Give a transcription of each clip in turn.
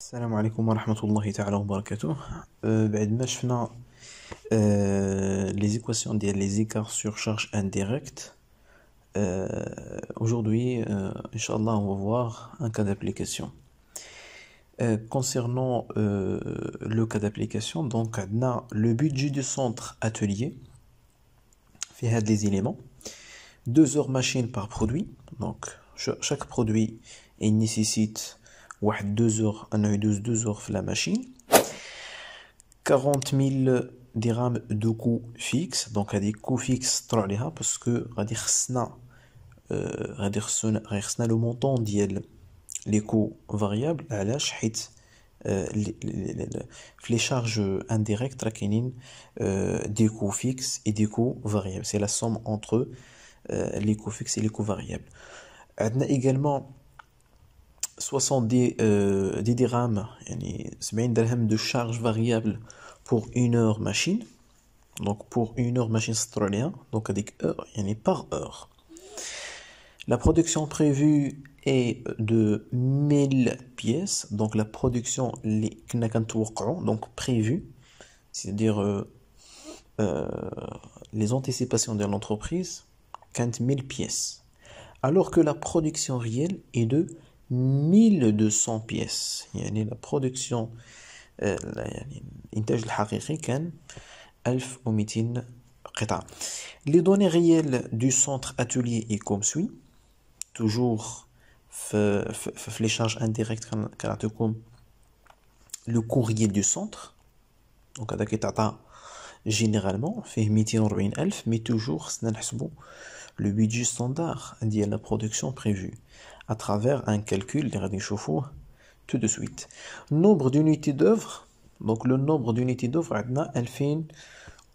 Salam عليكم wa الله ta'ala wa euh, euh, les équations des les écarts sur charge indirecte euh, aujourd'hui inchallah on va voir un cas d'application concernant le cas d'application donc on a le budget du centre atelier fait les éléments deux heures machine par produit donc chaque produit il nécessite deux heures, un oeil de deux heures, la machine 40 mille dirhams de coûts fixes, donc à des coûts fixes, trois les parce que à dire ce le montant d'y les coûts variables à les charges indirectes raquinine des coûts fixes et des coûts variables. C'est la somme entre les coûts fixes et les coûts variables également. 70 euh, dirhams, yani 70 de charge variable pour une heure machine. Donc pour une heure machine australienne, donc avec heure, est par heure. La production prévue est de 1000 pièces, donc la production donc prévue, c'est-à-dire euh, euh, les anticipations de l'entreprise, 5000 pièces. Alors que la production réelle est de 1200 pièces يعني la production يعني de الحقيقي كان 1200 قطعة les données réelles du centre atelier sont comme suit toujours les charges indirectes le courrier du centre donc هذا كيتعطى généralement فيه elf mais toujours le budget standard dit la production prévue à travers un calcul, des tout de suite. Nombre d'unités d'œuvre, donc le nombre d'unités d'œuvre, fait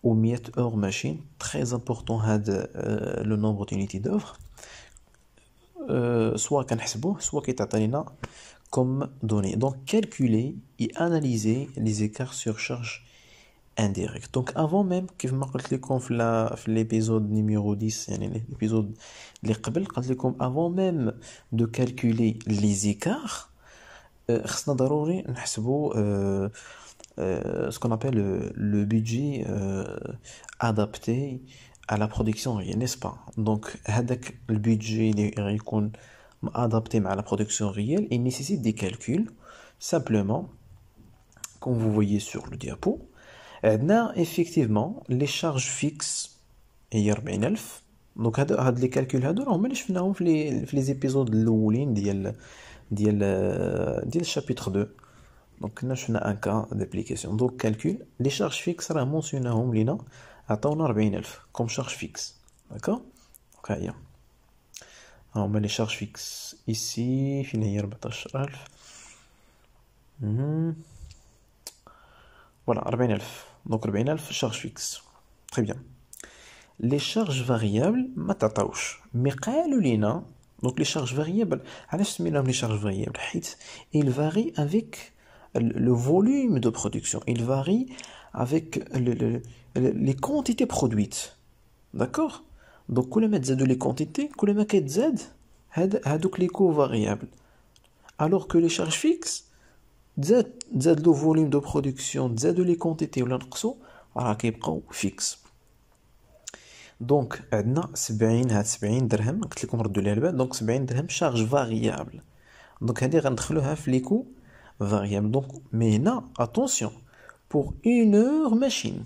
ou miette heures machine, très important had euh, le nombre d'unités d'œuvre. Euh, soit espoir soit كيتعطينا comme donné Donc calculer et analyser les écarts sur charge indirect. Donc avant même, que je قلت لكم la l'épisode numéro 10 يعني l'épisode les قبل قلت لكم avant même de calculer les écarts خصنا ضروري نحسبوا ce qu'on appelle euh, le, budget euh, adapté à la production n'est-ce pas donc هذاك budget اللي يكون adapté à la production réelle il nécessite des calculs simplement comme vous voyez sur le diapo et maintenant, effectivement, les charges fixes et les charges fixes. Donc, on de les calculer, on met les épisodes de l'Ouline, du chapitre 2. Donc, maintenant, je un cas d'application. Donc, calcul, les charges fixes, c'est la montre sur la route, on attend un RB11, comme charge fixe. D'accord OK. On met les charges fixes ici, finir le RB11. Voilà, rb donc, charge fixe. Très bien. Les charges variables, ma tatouche. Mais donc les charges variables, les charges variables, il varie avec le volume de production, Il varie avec les quantités produites. D'accord Donc, quand on les quantités, quand donc les co variables. Alors que les charges fixes, Z volume de production, Z de quantité ou fixe. Donc, c'est charge variable. Donc, charge variable. Donc, c'est bien charge variable. Donc, attention, pour une heure machine,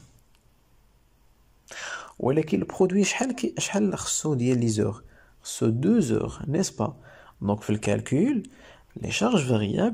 où ce qu'il produit chaque heure, chaque heure, le heure, chaque heure, chaque heure,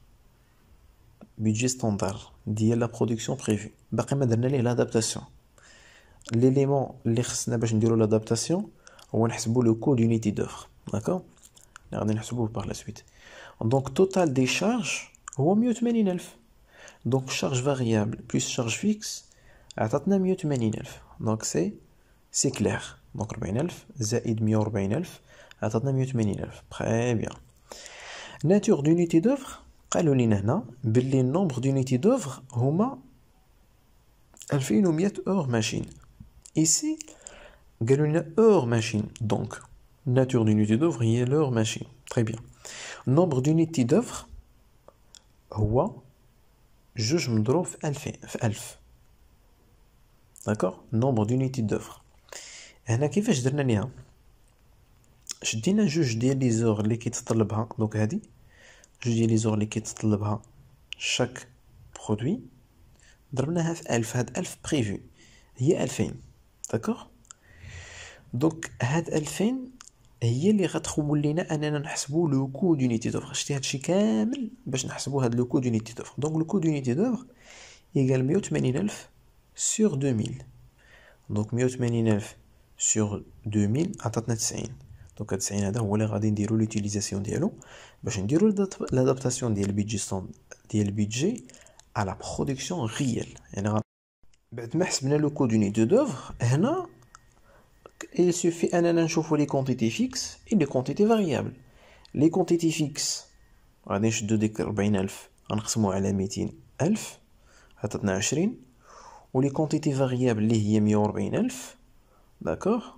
Budget standard dit la production prévue. Bacamadanel est l'adaptation. L'élément l'air l'adaptation ou le coût d'unité d'offre D'accord On va par la suite. Donc, total des charges ou Donc, charge variable plus charge fixe, attends, n'a Donc, c'est clair. Donc, Nature d'unité d'œuvre nombre d'unités c'est le nombre d'unités d'oeuvre, c'est l'heure machine. Ici, c'est l'heure machine. Donc, la nature d'unité unité est c'est machine. Très bien. Le nombre d'unités d'oeuvre, c'est le juge Mdrof, l'elf. D'accord Le nombre d'unités d'oeuvre. Et qu'est-ce que je vais Je dis un juge de l'élection, l'équité de l'élection, donc il dit... جوج ديال لي زور اللي كيتطلبها شاك برودوي ضربناها في ألف هاد ألف بريفو هي ألفين داكوغ دونك هاد ألفين هي اللي غتخول لينا اننا نحسبوا لو كو دونيتي دوفر شتي هادشي كامل باش نحسبوا هاد لو كو دونيتي دوفر دونك لو كو دونيتي دوفر ايغال 180000 سور 2000 دونك 180000 سور 2000 عطاتنا 90 Donc, à ce moment-là, on va dire l'utilisation de l'eau pour dire l'adaptation du LBG à la production réelle. Après avoir calculé le coût de nos deux œuvres, ici, il suffit de voir les quantités fixes et les quantités variables. Les quantités fixes, on va déclarer 40 000, on va les diviser par 200 000, on va 20, et les quantités variables, qui sont 140 000, d'accord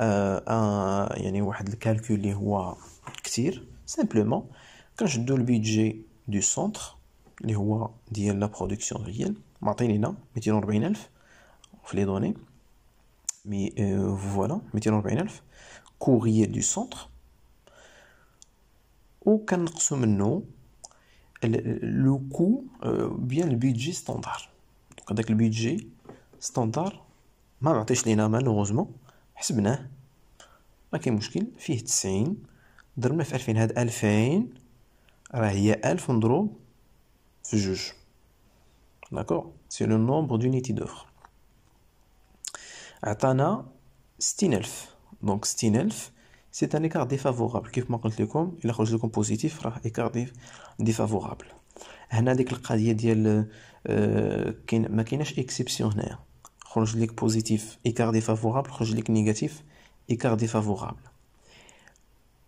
Euh, un, y a ni un calculé, quoi, k'tir. Simplement, quand je donne le budget du centre, les quoi dire la production réelle. M'a-t-il dit non? Mille deux cent vingt-neuf. On va les données Mais euh, voilà, mille deux cent vingt Courrier du centre. Aucun acompte non. Le coût, euh, bien le budget standard. Quand avec le budget standard, m'a-m'a-t-il dit Malheureusement. حسبناه ما كاين مشكل فيه تسعين ضربنا في ألفين هاد ألفين راه هي ألف مضروب في جوج داكوغ سي لو نومبر دونيتي دوفر عطانا ستين ألف دونك ستين ألف سي ان ايكار ديفافورابل كيف ما قلت لكم الا خرج لكم بوزيتيف راه ايكار ديفافورابل هنا ديك القضيه ديال آه، كاين ما كايناش اكسبسيون هنايا positif, écart défavorable, négatif, écart défavorable.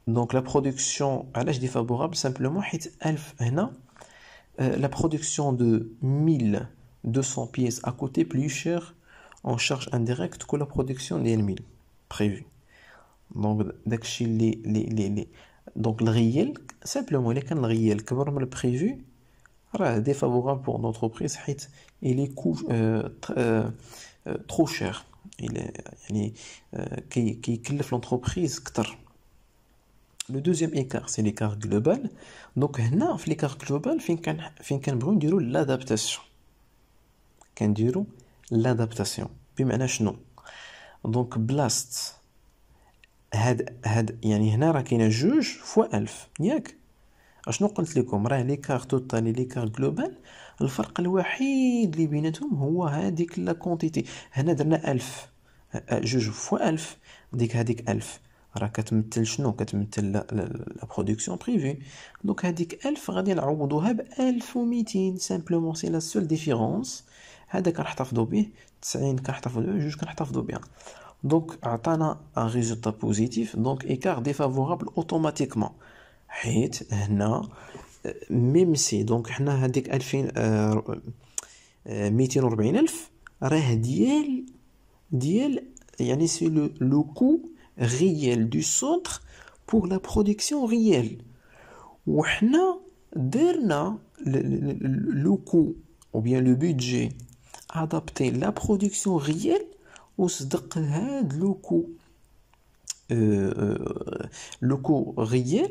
Donc la production à l'âge défavorable, simplement, euh, la production de 1200 pièces à côté plus cher en charge indirecte que la production des 1000 prévue. Donc, les, les, donc le réel, simplement, les le réel, comme le prévu, défavorable pour l'entreprise, et les coûts. Euh, euh, euh, trop cher. Il est, il est, euh, qui qui l'entreprise Le deuxième écart, c'est l'écart global. Donc, là, l'écart global, il y dire l'adaptation. Il y dire l'adaptation. Puis, il non. Donc, Blast, il y a un juge fois 1000. اشنو قلت لكم راه لي كارتو تاني لي كارت جلوبال الفرق الوحيد اللي بيناتهم هو هذيك لا كونتيتي هنا درنا 1000 جوج فوا 1000 ديك هذيك 1000 راه كتمثل شنو كتمثل لا برودكسيون بريفي دونك هذيك 1000 غادي نعوضوها ب 1200 سامبلومون سي لا سول ديفيرونس هذاك راح كنحتفظوا به 90 كنحتفظوا به جوج كنحتفظوا بها دونك عطانا ان ريزولتا بوزيتيف دونك ايكار ديفافورابل اوتوماتيكمون Hit Même si donc, avons on dit le coût réel du centre pour la production réelle. Ou le coût ou bien le budget adapté, la production réelle, au réel.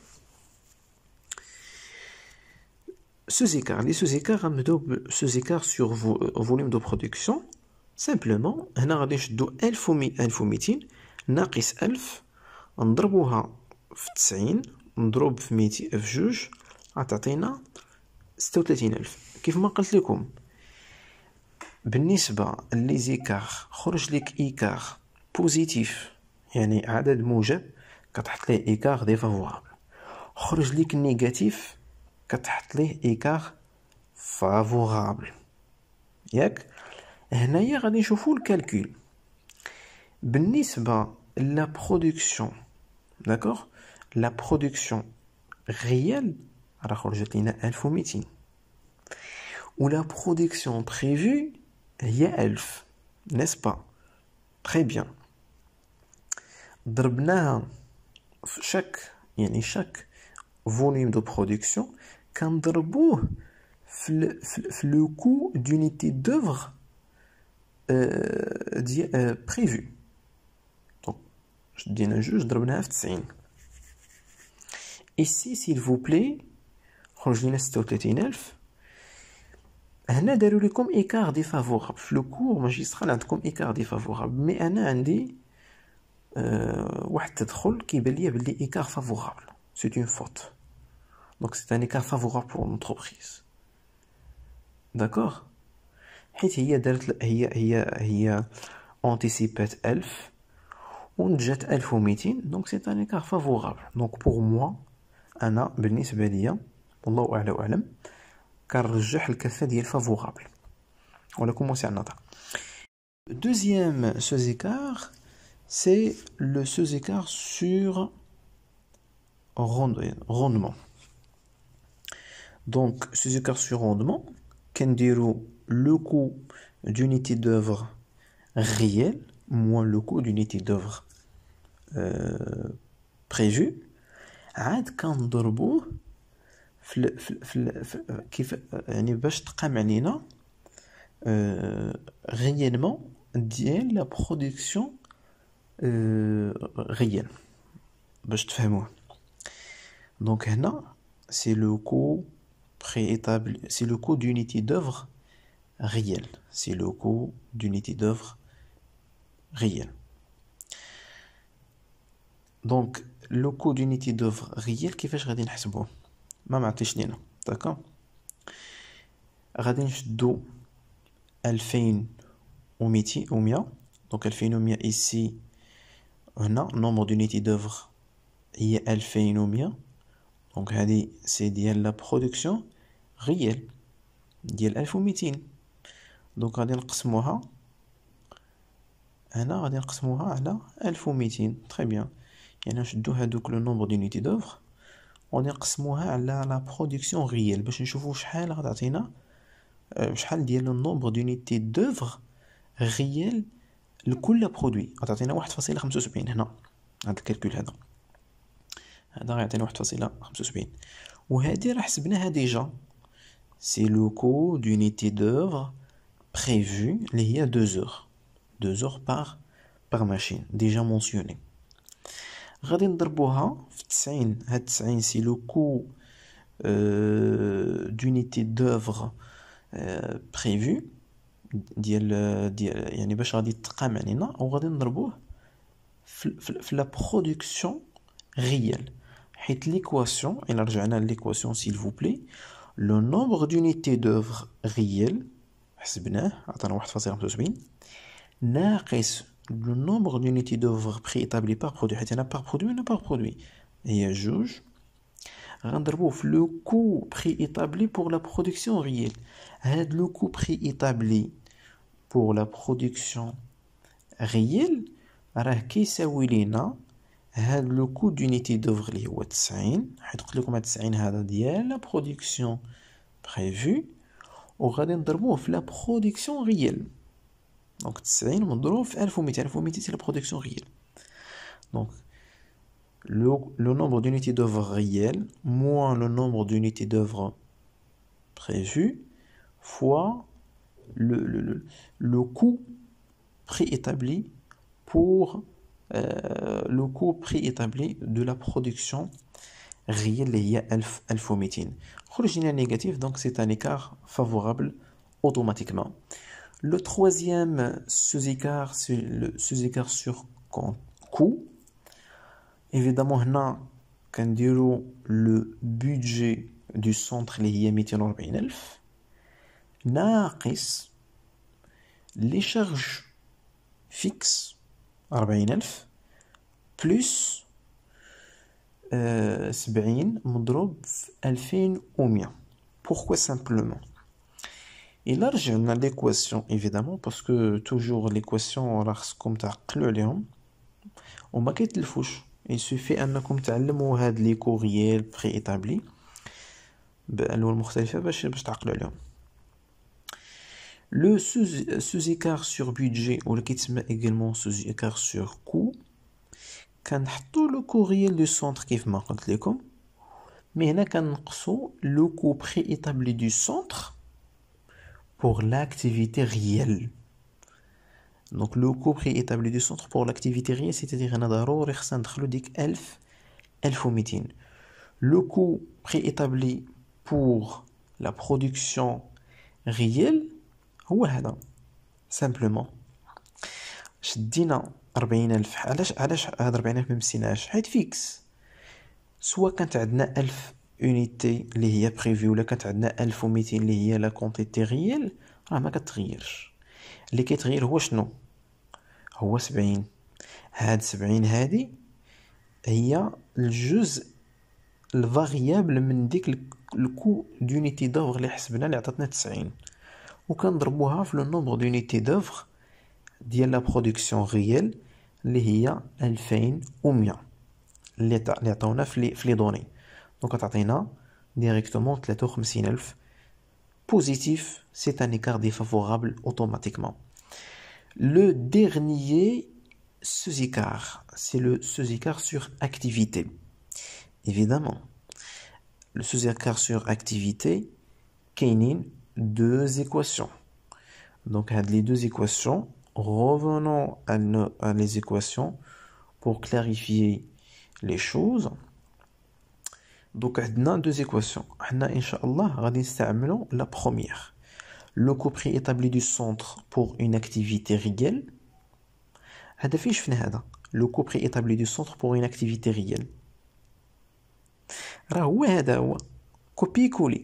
sous écarts les sous écarts غنبداو sous écarts sur euh, volume de production سامبلومون هنا غادي نشدو 1100 1200 ناقص 1000 نضربوها في 90 نضرب في 200 في جوج غتعطينا 36000 كيف ما قلت لكم بالنسبه لزيكار خرج لك ايكار بوزيتيف يعني عدد موجب كتحط ليه ايكار ديفافورابل خرج لك نيجاتيف un écart favorable. yak Eh à je le calcul. Par la production, d'accord, la production réelle, la je et à ou la production prévue, ya elf n'est-ce pas Très bien. D'abord, chaque, il y chaque volume de production. Quand le coût d'unité d'œuvre euh, euh, prévu, je dis un juge, je Ici, s'il vous plaît, je le a un écart défavorable. Le cours magistral a écart défavorable, mais a un écart favorable. C'est une faute. Donc c'est un écart favorable pour l'entreprise. D'accord Et il y a anticipé elf. On jette elf au meeting. Donc c'est un écart favorable. Donc pour moi, Anna, Benis Bedia, Allah ou Allah ou car je le café est favorable. On a commencé à Nata. Deuxième sous-écart, c'est le sous-écart sur rendement. Donc, ces écarts sur rendement, Kendiru, le coût d'unité d'œuvre réel, moins le coût d'unité d'œuvre euh, prévu, عاد كنضربوه في ال في ال في, كيف يعني باش تقام علينا euh, réellement ديال لا برودكسيون réelle باش تفهموه دونك هنا سي لو كو préétabli, c'est le coût d'unité d'œuvre réelle. C'est le coût d'unité d'œuvre réelle. Donc, le coût d'unité d'œuvre réelle, كيفاش غادي نحسبوه ما معطيش لينا داكا غادي نشدو 2000 و100 دونك 2100 ici هنا nombre d'unités d'œuvre هي 2100 دونك هادي سي ديال لا production غيال ديال ألف وميتين دونك غادي نقسموها هنا غادي نقسموها على ألف وميتين تري بيان يعني نشدو هادوك لو نومبر دونيتي دوفر غادي نقسموها على لا برودكسيون غيال باش نشوفو شحال غتعطينا آه، شحال ديال لو نومبر دونيتي دوفر غيال لكل برودوي غتعطينا واحد فاصلة خمسة وسبعين هنا هاد الكالكول هذا هذا غيعطينا واحد فاصلة خمسة وسبعين وهادي راه حسبناها ديجا ces locaux d'unité d'œuvre prévue, il y a deux heures. Deux heures par, par machine, déjà mentionné. غادي نضربوها في 90 هاد 90 سي لو كو دونيتي دوفغ بريفو ديال ديال يعني باش غادي يتقام علينا وغادي نضربوه في لا برودكسيون ريال حيت ليكواسيون الى رجعنا ليكواسيون سيل فو بلي le nombre d'unités d'œuvre réelles, le nombre d'unités d'œuvre préétablies par produit, a par produit, par produit. Et juge, le coût préétabli pour la production réelle. Hein, le coût préétabli pour la production réelle, qui est le coût d'unité d'œuvre Le la production prévue. On va le la production réelle. Donc, la production réelle. Donc, le nombre d'unités d'œuvre réelles moins le nombre d'unités d'œuvre prévue, fois le coût préétabli pour euh, le coût préétabli de la production réelle est négatif, donc c'est un écart favorable automatiquement. Le troisième sous-écart, c'est le sous-écart sur coût. Évidemment, on du le budget du centre, en هي 240 n'a ناقص les charges fixes ألف بلس euh, سبعين مضروب ou ألفين Pourquoi simplement Et là, j'ai l'équation, évidemment, parce que toujours l'équation, comme tu as on va le Il suffit انكم تعلموا préétablis. لي كورييل بري je بالالوان المختلفه باش باش تعقلوا le sous-écart sur budget, ou le met également sous-écart sur coût, quand tout le réel du centre qui est marqué mais il a le coût préétabli du centre pour l'activité réelle. Donc le coût préétabli du centre pour l'activité réelle, c'est-à-dire elf, elf Le coût préétabli pour la production réelle, هو هذا سامبلومون شدينا الف علاش علاش هاد ربعين ما ممسيناش حيت فيكس سوا كانت عندنا 1000 اونيتي اللي هي بريفي ولا كانت عندنا 1200 اللي هي لا كونتيتي ريال راه ما كتغيرش اللي كيتغير هو شنو هو 70 هاد 70 هادي هي الجزء الفاريابل من ديك الكو دونيتي دوغ اللي حسبنا اللي عطاتنا 90 aucun a le nombre d'unités d'œuvre dit la production réelle les à elle fait ou bien l'état l'état on a les donc directement le taux positif c'est un écart défavorable automatiquement le dernier sous écart c'est le sous écart sur activité évidemment le sous écart sur activité kenny deux équations. Donc, les deux équations, revenons à, les équations pour clarifier les choses. Donc, on a deux équations. On a, Inch'Allah, la première. Le prix établi du centre pour une activité réelle. Le prix établi du centre pour une activité réelle. Copie-coller.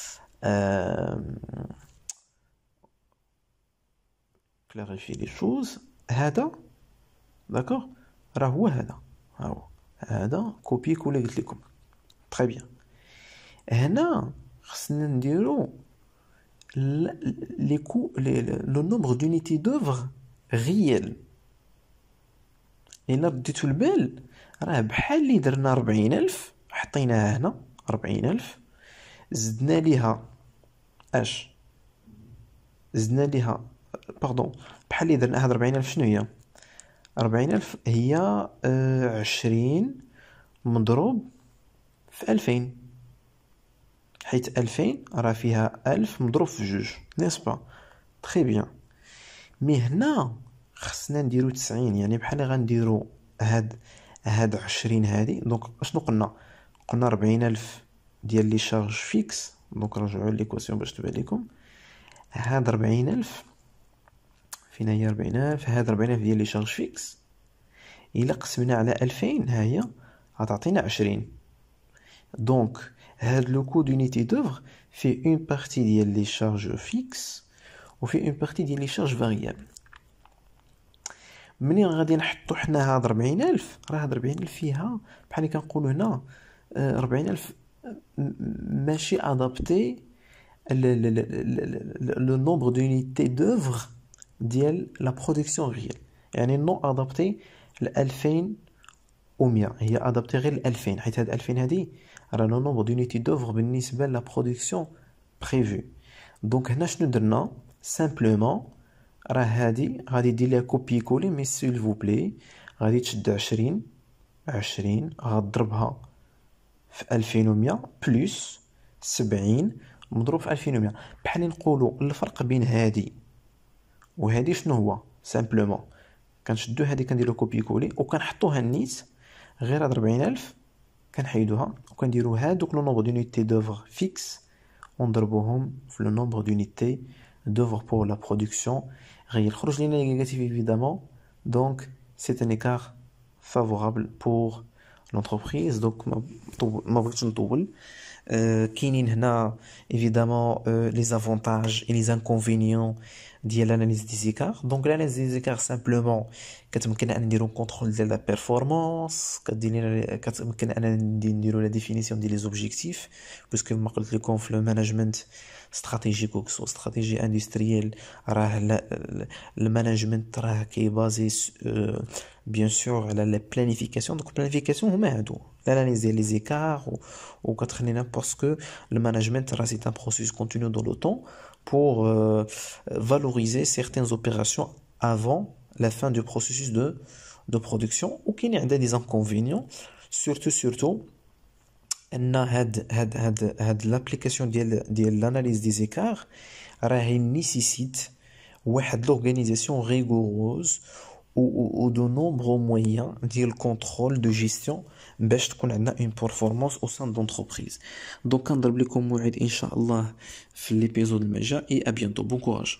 كلاريفي لي شوز هذا داكوغ راه هو هذا ها هو هذا كوبي كولي قلت لكم تري بيان هنا خصنا نديرو لي كو لو نومبر دونيتي دوفر غيال الا رديتو البال راه بحال اللي درنا ربعين الف حطيناها هنا ربعين الف زدنا ليها اش زدنا ليها باردون بحال اللي درنا هاد ربعين الف شنو هي ربعين الف هي آه، عشرين مضروب في ألفين حيت ألفين راه فيها ألف مضروب في جوج نيسبا تخي بيان مي هنا خصنا نديرو تسعين يعني بحال غنديرو هاد هاد عشرين هادي دونك شنو قلنا قلنا ربعين ألف ديال لي شارج فيكس دونك رجعوا ليكواسيون باش تبان ليكم هاد ربعين ألف فين هي ربعين ألف هاد ربعين ألف ديال لي شارج فيكس إلا قسمنا على ألفين ها هي غتعطينا عشرين دونك هاد لو كو دونيتي دوفغ فيه اون بارتي ديال لي شارج فيكس وفيه اون بارتي ديال لي شارج فاريابل منين غادي نحطو حنا هاد ربعين ألف راه هاد ربعين ألف فيها بحال لي كنقولو هنا آه، ربعين ألف mais pas adapté le nombre d'unités d'oeuvre de la production réelle c'est à dire pas adapté les 2000 ou 100 elle a adapté les 2000 le nombre d'unités d'oeuvre de la production prévue donc nous simplement c'est de faire s'il vous plaît on va في 2100 بلس 70 مضروب في 2100 بحال نقولوا الفرق بين هادي وهادي شنو هو سامبلومون كنشدو هادي كنديرو كوبي كولي وكنحطوها نيت غير هاد 40000 كنحيدوها وكنديرو هادوك لو نومبر دونيتي دوفر فيكس ونضربوهم في لو نومبر دونيتي دوفر بور لا برودكسيون يخرج لينا نيجاتيف ايفيدامون دونك سي ان ايكار فافورابل بور l'entreprise donc ma ما بغيتش نطول a هنا évidemment euh, les avantages et les inconvénients l'analyse des écarts. Donc, l'analyse des écarts, simplement, quand on a un contrôle de la performance, quand on a un la définition des objectifs, puisque on le management stratégique ou stratégie industrielle, le management qui est basé, bien sûr, sur la planification. Donc, la planification, on met un dos. quatre des écarts, parce que le management est un processus continu dans le temps pour euh, valoriser certaines opérations avant la fin du processus de, production ou qu'il y a des inconvénients surtout surtout l'application de l'analyse des écarts nécessite l'organisation rigoureuse ou, ou de nombreux moyens de contrôle de gestion mais je pense une performance au sein d'entreprise. Donc, en double comme InshaAllah, l'avez dit, l'épisode de et à bientôt. Bon courage.